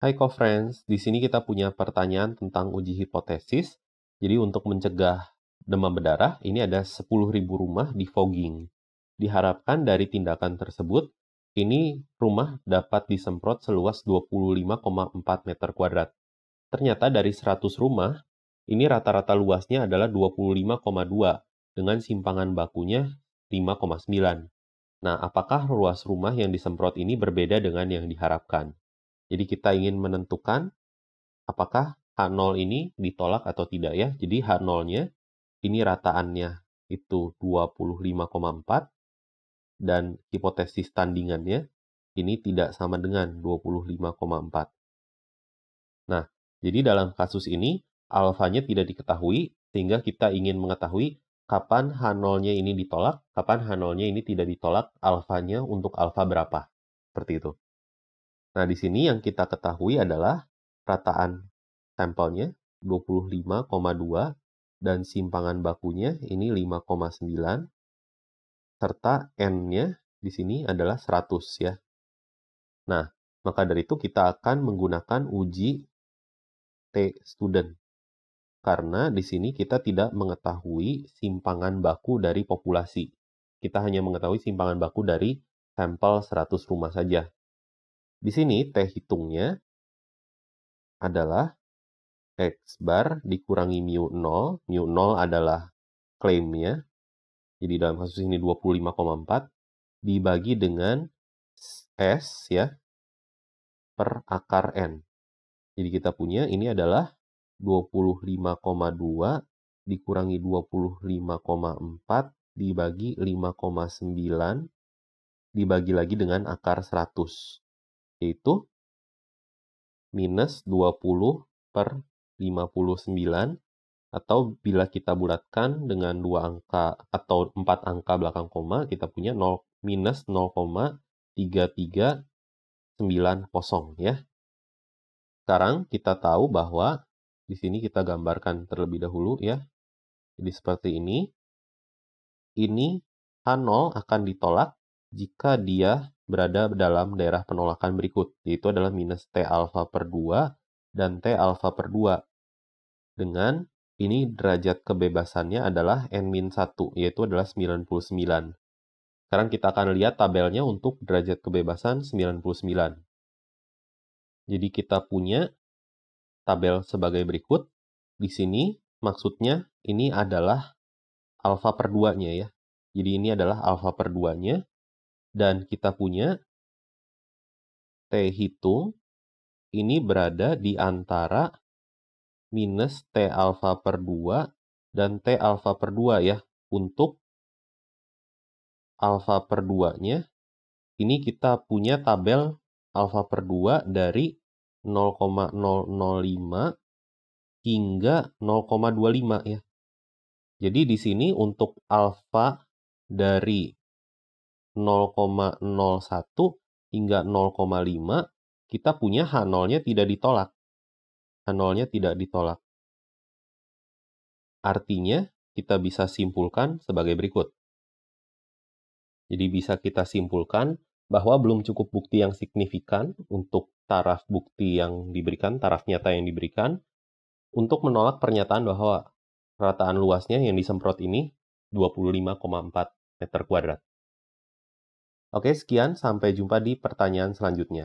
Hai co-friends, di sini kita punya pertanyaan tentang uji hipotesis. Jadi untuk mencegah demam berdarah, ini ada 10.000 rumah di fogging. Diharapkan dari tindakan tersebut, ini rumah dapat disemprot seluas 25,4 meter kuadrat. Ternyata dari 100 rumah, ini rata-rata luasnya adalah 25,2 dengan simpangan bakunya 5,9. Nah, apakah ruas rumah yang disemprot ini berbeda dengan yang diharapkan? Jadi kita ingin menentukan apakah H0 ini ditolak atau tidak ya. Jadi H0-nya ini rataannya itu 25,4 dan hipotesis tandingannya ini tidak sama dengan 25,4. Nah, jadi dalam kasus ini alfanya tidak diketahui sehingga kita ingin mengetahui kapan H0-nya ini ditolak, kapan H0-nya ini tidak ditolak, alfanya untuk alfa berapa. Seperti itu. Nah, di sini yang kita ketahui adalah rataan sampelnya 25,2 dan simpangan bakunya ini 5,9 serta n-nya di sini adalah 100 ya. Nah, maka dari itu kita akan menggunakan uji T student. Karena di sini kita tidak mengetahui simpangan baku dari populasi. Kita hanya mengetahui simpangan baku dari sampel 100 rumah saja. Di sini T hitungnya adalah X bar dikurangi mu 0. Mu 0 adalah klaimnya. Jadi dalam kasus ini 25,4 dibagi dengan S ya per akar N. Jadi kita punya ini adalah 25,2 dikurangi 25,4 dibagi 5,9 dibagi lagi dengan akar 100 yaitu minus 20 per 59 atau bila kita bulatkan dengan dua angka atau empat angka belakang koma kita punya 0 minus 0,3390 ya. Sekarang kita tahu bahwa di sini kita gambarkan terlebih dahulu ya. Jadi seperti ini. Ini H0 akan ditolak jika dia berada dalam daerah penolakan berikut, yaitu adalah minus T alfa per 2 dan T alfa per 2. Dengan ini derajat kebebasannya adalah N-1, yaitu adalah 99. Sekarang kita akan lihat tabelnya untuk derajat kebebasan 99. Jadi kita punya tabel sebagai berikut. Di sini maksudnya ini adalah alfa per 2-nya ya. Jadi ini adalah alfa per 2-nya dan kita punya T hitung ini berada di antara minus T alfa per 2 dan T alfa per 2 ya. Untuk alfa per 2-nya, ini kita punya tabel alfa per 2 dari 0,005 hingga 0,25 ya. Jadi di sini untuk alfa dari 0,01 hingga 0,5 kita punya H0-nya tidak ditolak. H0-nya tidak ditolak. Artinya, kita bisa simpulkan sebagai berikut. Jadi bisa kita simpulkan bahwa belum cukup bukti yang signifikan untuk taraf bukti yang diberikan, taraf nyata yang diberikan, untuk menolak pernyataan bahwa rataan luasnya yang disemprot ini 25,4 meter kuadrat. Oke, sekian. Sampai jumpa di pertanyaan selanjutnya.